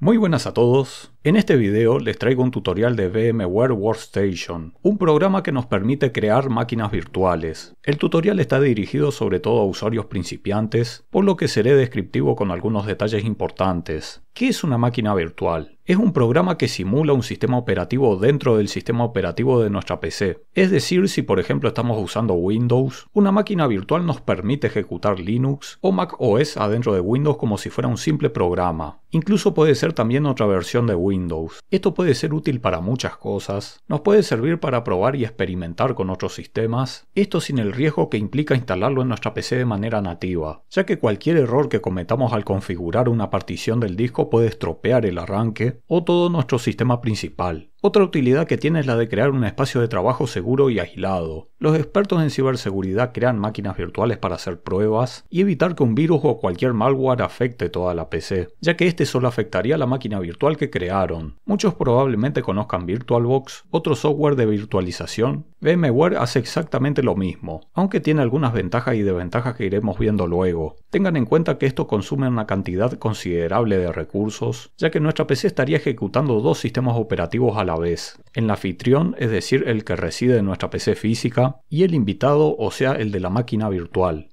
Muy buenas a todos, en este video les traigo un tutorial de VMware Workstation, un programa que nos permite crear máquinas virtuales. El tutorial está dirigido sobre todo a usuarios principiantes, por lo que seré descriptivo con algunos detalles importantes. ¿Qué es una máquina virtual? Es un programa que simula un sistema operativo dentro del sistema operativo de nuestra PC. Es decir, si por ejemplo estamos usando Windows, una máquina virtual nos permite ejecutar Linux o Mac adentro de Windows como si fuera un simple programa. Incluso puede ser también otra versión de Windows. Esto puede ser útil para muchas cosas. Nos puede servir para probar y experimentar con otros sistemas. Esto sin el riesgo que implica instalarlo en nuestra PC de manera nativa, ya que cualquier error que cometamos al configurar una partición del disco puede estropear el arranque o todo nuestro sistema principal. Otra utilidad que tiene es la de crear un espacio de trabajo seguro y aislado. Los expertos en ciberseguridad crean máquinas virtuales para hacer pruebas y evitar que un virus o cualquier malware afecte toda la PC, ya que este solo afectaría a la máquina virtual que crearon. Muchos probablemente conozcan VirtualBox, otro software de virtualización. VMware hace exactamente lo mismo, aunque tiene algunas ventajas y desventajas que iremos viendo luego. Tengan en cuenta que esto consume una cantidad considerable de recursos, ya que nuestra PC estaría ejecutando dos sistemas operativos a vez. El anfitrión, es decir, el que reside en nuestra PC física, y el invitado, o sea, el de la máquina virtual.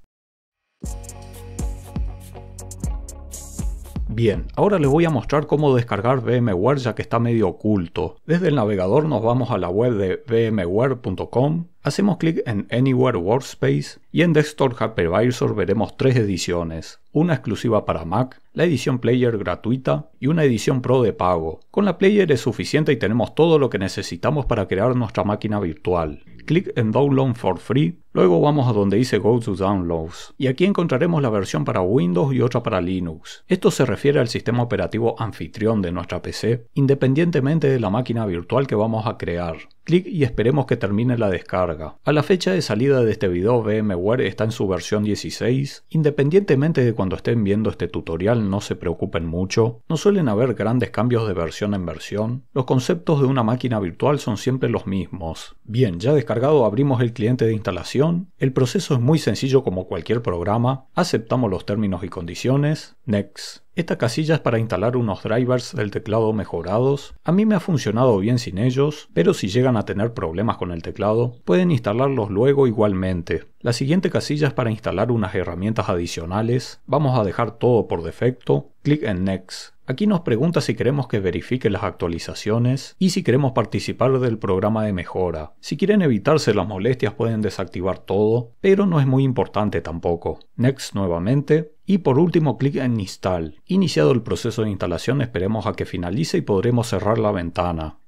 Bien, ahora les voy a mostrar cómo descargar VMware ya que está medio oculto. Desde el navegador nos vamos a la web de vmware.com Hacemos clic en Anywhere Workspace y en Desktop Hypervisor veremos tres ediciones, una exclusiva para Mac, la edición Player gratuita y una edición Pro de pago. Con la Player es suficiente y tenemos todo lo que necesitamos para crear nuestra máquina virtual. Clic en Download for Free, luego vamos a donde dice Go to Downloads y aquí encontraremos la versión para Windows y otra para Linux. Esto se refiere al sistema operativo anfitrión de nuestra PC, independientemente de la máquina virtual que vamos a crear. Clic y esperemos que termine la descarga. A la fecha de salida de este video VMware está en su versión 16. Independientemente de cuando estén viendo este tutorial no se preocupen mucho, no suelen haber grandes cambios de versión en versión. Los conceptos de una máquina virtual son siempre los mismos. Bien, ya descargado abrimos el cliente de instalación. El proceso es muy sencillo como cualquier programa. Aceptamos los términos y condiciones. Next. Esta casilla es para instalar unos drivers del teclado mejorados. A mí me ha funcionado bien sin ellos, pero si llegan a tener problemas con el teclado, pueden instalarlos luego igualmente. La siguiente casilla es para instalar unas herramientas adicionales. Vamos a dejar todo por defecto. Clic en Next. Aquí nos pregunta si queremos que verifique las actualizaciones y si queremos participar del programa de mejora. Si quieren evitarse las molestias pueden desactivar todo, pero no es muy importante tampoco. Next nuevamente, y por último, clic en Install. Iniciado el proceso de instalación, esperemos a que finalice y podremos cerrar la ventana.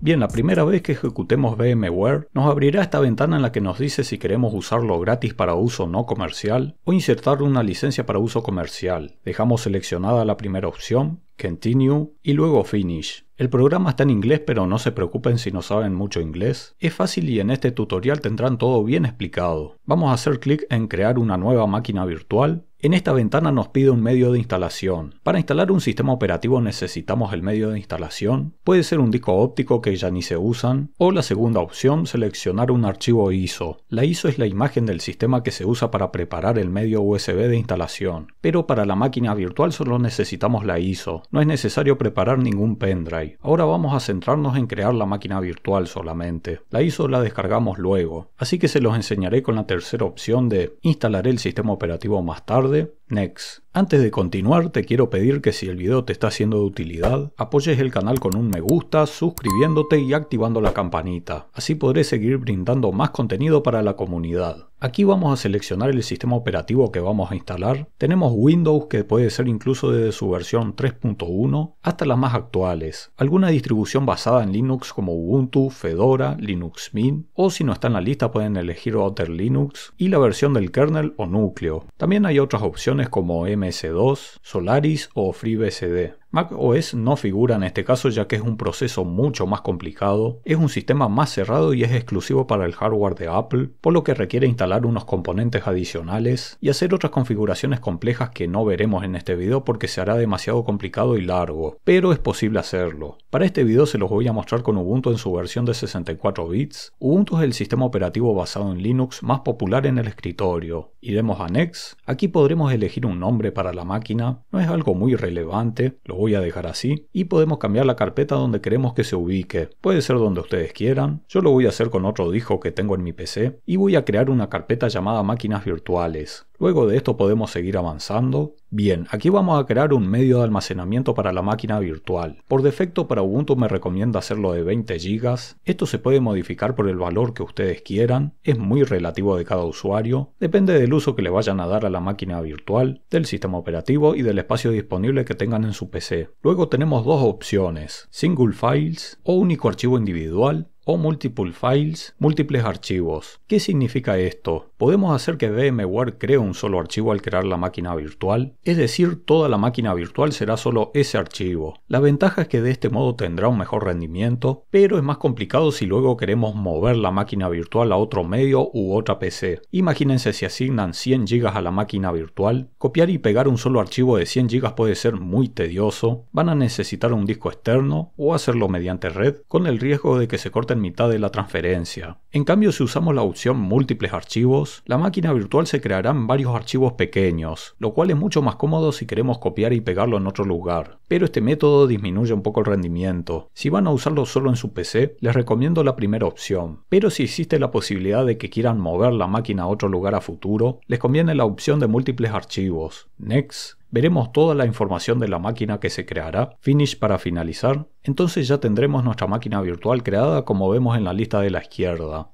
Bien, la primera vez que ejecutemos VMware, nos abrirá esta ventana en la que nos dice si queremos usarlo gratis para uso no comercial o insertar una licencia para uso comercial. Dejamos seleccionada la primera opción Continue y luego Finish. El programa está en inglés pero no se preocupen si no saben mucho inglés. Es fácil y en este tutorial tendrán todo bien explicado. Vamos a hacer clic en crear una nueva máquina virtual en esta ventana nos pide un medio de instalación. Para instalar un sistema operativo necesitamos el medio de instalación. Puede ser un disco óptico que ya ni se usan. O la segunda opción, seleccionar un archivo ISO. La ISO es la imagen del sistema que se usa para preparar el medio USB de instalación. Pero para la máquina virtual solo necesitamos la ISO. No es necesario preparar ningún pendrive. Ahora vamos a centrarnos en crear la máquina virtual solamente. La ISO la descargamos luego. Así que se los enseñaré con la tercera opción de instalar el sistema operativo más tarde probably Next. Antes de continuar te quiero pedir que si el video te está siendo de utilidad, apoyes el canal con un me gusta, suscribiéndote y activando la campanita. Así podré seguir brindando más contenido para la comunidad. Aquí vamos a seleccionar el sistema operativo que vamos a instalar. Tenemos Windows que puede ser incluso desde su versión 3.1 hasta las más actuales. Alguna distribución basada en Linux como Ubuntu, Fedora, Linux Mint o si no está en la lista pueden elegir Other Linux y la versión del kernel o núcleo. También hay otras opciones como MS2, Solaris o FreeBSD. Mac OS no figura en este caso ya que es un proceso mucho más complicado, es un sistema más cerrado y es exclusivo para el hardware de Apple, por lo que requiere instalar unos componentes adicionales y hacer otras configuraciones complejas que no veremos en este video porque se hará demasiado complicado y largo, pero es posible hacerlo. Para este video se los voy a mostrar con Ubuntu en su versión de 64 bits. Ubuntu es el sistema operativo basado en Linux más popular en el escritorio. Iremos a Next, aquí podremos elegir un nombre para la máquina, no es algo muy relevante, lo voy a dejar así y podemos cambiar la carpeta donde queremos que se ubique. Puede ser donde ustedes quieran. Yo lo voy a hacer con otro disco que tengo en mi PC y voy a crear una carpeta llamada máquinas virtuales. Luego de esto podemos seguir avanzando. Bien, aquí vamos a crear un medio de almacenamiento para la máquina virtual. Por defecto para Ubuntu me recomienda hacerlo de 20 GB. Esto se puede modificar por el valor que ustedes quieran. Es muy relativo de cada usuario. Depende del uso que le vayan a dar a la máquina virtual, del sistema operativo y del espacio disponible que tengan en su PC. Luego tenemos dos opciones, single files o único archivo individual multiple files, múltiples archivos. ¿Qué significa esto? ¿Podemos hacer que VMware cree un solo archivo al crear la máquina virtual? Es decir, toda la máquina virtual será solo ese archivo. La ventaja es que de este modo tendrá un mejor rendimiento, pero es más complicado si luego queremos mover la máquina virtual a otro medio u otra PC. Imagínense si asignan 100 GB a la máquina virtual, copiar y pegar un solo archivo de 100 GB puede ser muy tedioso, van a necesitar un disco externo o hacerlo mediante red, con el riesgo de que se corten mitad de la transferencia. En cambio, si usamos la opción múltiples archivos, la máquina virtual se crearán varios archivos pequeños, lo cual es mucho más cómodo si queremos copiar y pegarlo en otro lugar. Pero este método disminuye un poco el rendimiento. Si van a usarlo solo en su PC, les recomiendo la primera opción. Pero si existe la posibilidad de que quieran mover la máquina a otro lugar a futuro, les conviene la opción de múltiples archivos. Next veremos toda la información de la máquina que se creará, finish para finalizar, entonces ya tendremos nuestra máquina virtual creada como vemos en la lista de la izquierda.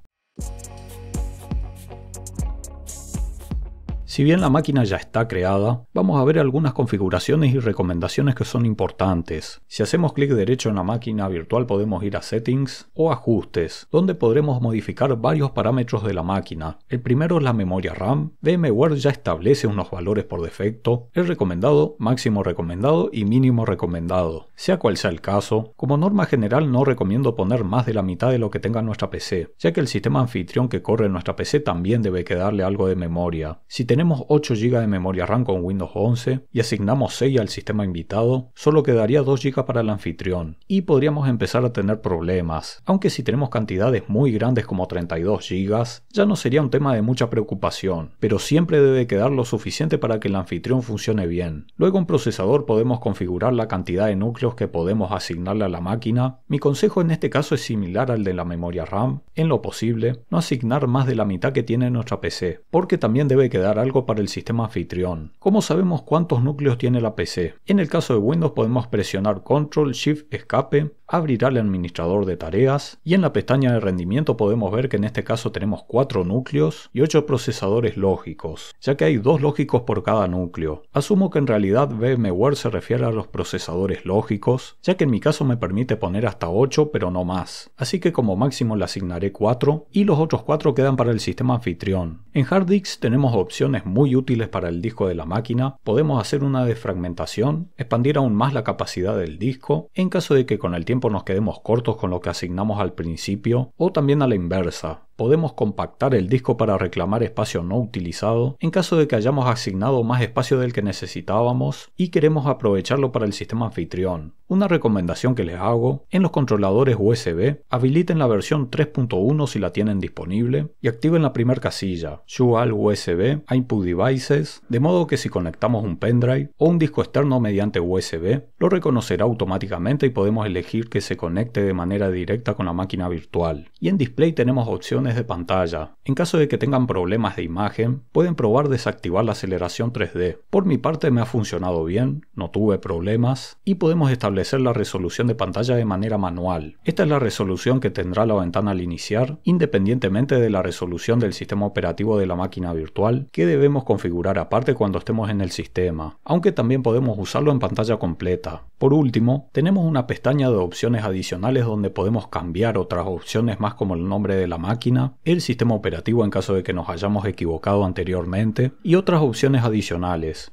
Si bien la máquina ya está creada, vamos a ver algunas configuraciones y recomendaciones que son importantes. Si hacemos clic derecho en la máquina virtual podemos ir a Settings o Ajustes, donde podremos modificar varios parámetros de la máquina. El primero es la memoria RAM, VMware ya establece unos valores por defecto, el recomendado, máximo recomendado y mínimo recomendado. Sea cual sea el caso, como norma general no recomiendo poner más de la mitad de lo que tenga nuestra PC, ya que el sistema anfitrión que corre en nuestra PC también debe quedarle algo de memoria tenemos 8 GB de memoria RAM con Windows 11 y asignamos 6 al sistema invitado, solo quedaría 2 GB para el anfitrión y podríamos empezar a tener problemas, aunque si tenemos cantidades muy grandes como 32 GB, ya no sería un tema de mucha preocupación, pero siempre debe quedar lo suficiente para que el anfitrión funcione bien. Luego en procesador podemos configurar la cantidad de núcleos que podemos asignarle a la máquina. Mi consejo en este caso es similar al de la memoria RAM, en lo posible, no asignar más de la mitad que tiene nuestra PC, porque también debe quedar para el sistema anfitrión. ¿Cómo sabemos cuántos núcleos tiene la PC? En el caso de Windows podemos presionar Control Shift Escape, abrirá el administrador de tareas y en la pestaña de rendimiento podemos ver que en este caso tenemos cuatro núcleos y 8 procesadores lógicos, ya que hay dos lógicos por cada núcleo. Asumo que en realidad VMware se refiere a los procesadores lógicos, ya que en mi caso me permite poner hasta 8 pero no más, así que como máximo le asignaré cuatro y los otros cuatro quedan para el sistema anfitrión. En hard tenemos opciones muy útiles para el disco de la máquina, podemos hacer una desfragmentación, expandir aún más la capacidad del disco, en caso de que con el tiempo nos quedemos cortos con lo que asignamos al principio, o también a la inversa, podemos compactar el disco para reclamar espacio no utilizado en caso de que hayamos asignado más espacio del que necesitábamos y queremos aprovecharlo para el sistema anfitrión. Una recomendación que les hago, en los controladores USB, habiliten la versión 3.1 si la tienen disponible y activen la primera casilla, All USB Input Devices, de modo que si conectamos un pendrive o un disco externo mediante USB, lo reconocerá automáticamente y podemos elegir que se conecte de manera directa con la máquina virtual. Y en display tenemos opciones de pantalla. En caso de que tengan problemas de imagen, pueden probar desactivar la aceleración 3D. Por mi parte me ha funcionado bien, no tuve problemas, y podemos establecer la resolución de pantalla de manera manual. Esta es la resolución que tendrá la ventana al iniciar, independientemente de la resolución del sistema operativo de la máquina virtual, que debemos configurar aparte cuando estemos en el sistema, aunque también podemos usarlo en pantalla completa. Por último, tenemos una pestaña de opciones adicionales donde podemos cambiar otras opciones más como el nombre de la máquina, el sistema operativo en caso de que nos hayamos equivocado anteriormente y otras opciones adicionales.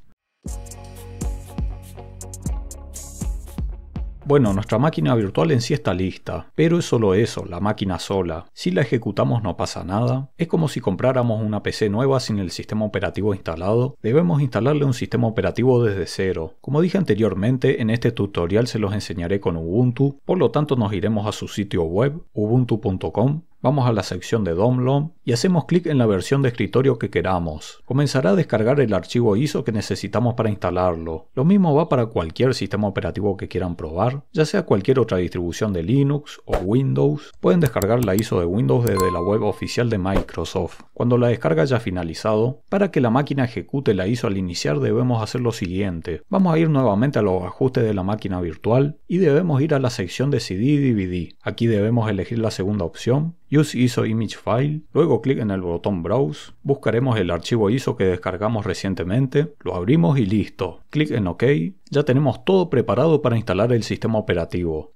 Bueno, nuestra máquina virtual en sí está lista, pero es solo eso, la máquina sola. Si la ejecutamos no pasa nada. Es como si compráramos una PC nueva sin el sistema operativo instalado. Debemos instalarle un sistema operativo desde cero. Como dije anteriormente, en este tutorial se los enseñaré con Ubuntu, por lo tanto nos iremos a su sitio web, ubuntu.com, Vamos a la sección de download y hacemos clic en la versión de escritorio que queramos. Comenzará a descargar el archivo ISO que necesitamos para instalarlo. Lo mismo va para cualquier sistema operativo que quieran probar, ya sea cualquier otra distribución de Linux o Windows. Pueden descargar la ISO de Windows desde la web oficial de Microsoft. Cuando la descarga haya finalizado, para que la máquina ejecute la ISO al iniciar debemos hacer lo siguiente. Vamos a ir nuevamente a los ajustes de la máquina virtual y debemos ir a la sección de CD y DVD. Aquí debemos elegir la segunda opción Use ISO Image File, luego clic en el botón Browse, buscaremos el archivo ISO que descargamos recientemente, lo abrimos y listo. Clic en OK, ya tenemos todo preparado para instalar el sistema operativo.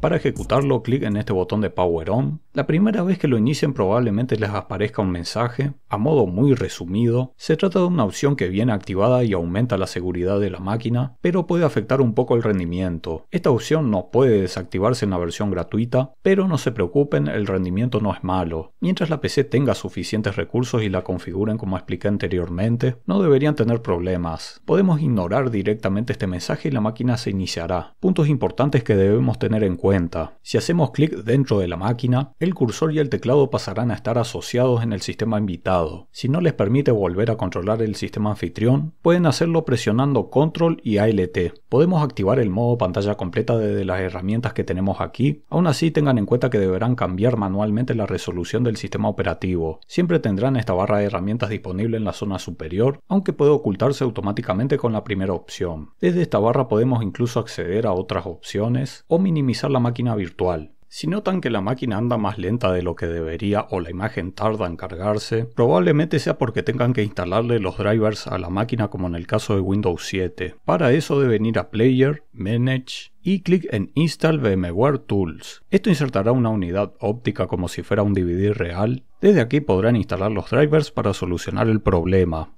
Para ejecutarlo, clic en este botón de Power On, la primera vez que lo inicien probablemente les aparezca un mensaje, a modo muy resumido, se trata de una opción que viene activada y aumenta la seguridad de la máquina, pero puede afectar un poco el rendimiento. Esta opción no puede desactivarse en la versión gratuita, pero no se preocupen, el rendimiento no es malo. Mientras la PC tenga suficientes recursos y la configuren como expliqué anteriormente, no deberían tener problemas. Podemos ignorar directamente este mensaje y la máquina se iniciará. Puntos importantes que debemos tener en cuenta. Si hacemos clic dentro de la máquina, el el cursor y el teclado pasarán a estar asociados en el sistema invitado. Si no les permite volver a controlar el sistema anfitrión, pueden hacerlo presionando Control y ALT. Podemos activar el modo pantalla completa desde las herramientas que tenemos aquí. Aún así, tengan en cuenta que deberán cambiar manualmente la resolución del sistema operativo. Siempre tendrán esta barra de herramientas disponible en la zona superior, aunque puede ocultarse automáticamente con la primera opción. Desde esta barra podemos incluso acceder a otras opciones o minimizar la máquina virtual. Si notan que la máquina anda más lenta de lo que debería o la imagen tarda en cargarse, probablemente sea porque tengan que instalarle los drivers a la máquina como en el caso de Windows 7. Para eso deben ir a Player, Manage, y clic en Install VMware Tools. Esto insertará una unidad óptica como si fuera un DVD real. Desde aquí podrán instalar los drivers para solucionar el problema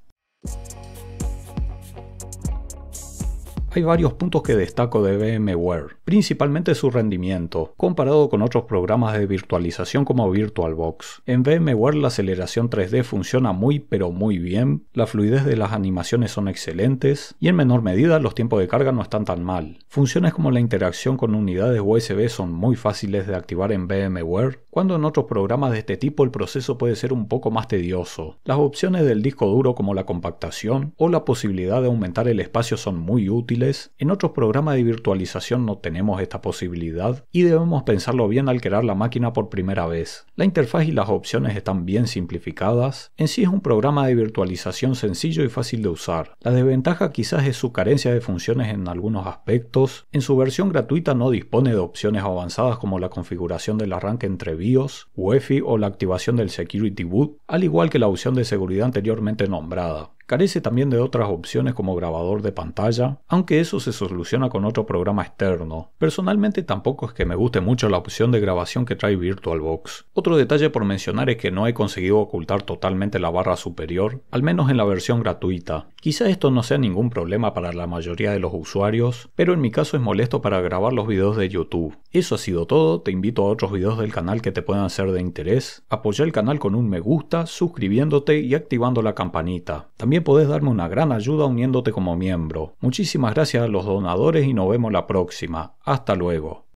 hay varios puntos que destaco de VMware, principalmente su rendimiento, comparado con otros programas de virtualización como VirtualBox. En VMware la aceleración 3D funciona muy pero muy bien, la fluidez de las animaciones son excelentes y en menor medida los tiempos de carga no están tan mal. Funciones como la interacción con unidades USB son muy fáciles de activar en VMware cuando en otros programas de este tipo el proceso puede ser un poco más tedioso. Las opciones del disco duro como la compactación o la posibilidad de aumentar el espacio son muy útiles, en otros programas de virtualización no tenemos esta posibilidad y debemos pensarlo bien al crear la máquina por primera vez. La interfaz y las opciones están bien simplificadas, en sí es un programa de virtualización sencillo y fácil de usar. La desventaja quizás es su carencia de funciones en algunos aspectos, en su versión gratuita no dispone de opciones avanzadas como la configuración del arranque entre BIOS, UEFI o la activación del Security Boot, al igual que la opción de seguridad anteriormente nombrada. Carece también de otras opciones como grabador de pantalla, aunque eso se soluciona con otro programa externo. Personalmente tampoco es que me guste mucho la opción de grabación que trae VirtualBox. Otro detalle por mencionar es que no he conseguido ocultar totalmente la barra superior, al menos en la versión gratuita. Quizá esto no sea ningún problema para la mayoría de los usuarios, pero en mi caso es molesto para grabar los videos de YouTube. Eso ha sido todo, te invito a otros videos del canal que te puedan ser de interés. Apoya el canal con un me gusta, suscribiéndote y activando la campanita. También podés darme una gran ayuda uniéndote como miembro. Muchísimas gracias a los donadores y nos vemos la próxima. Hasta luego.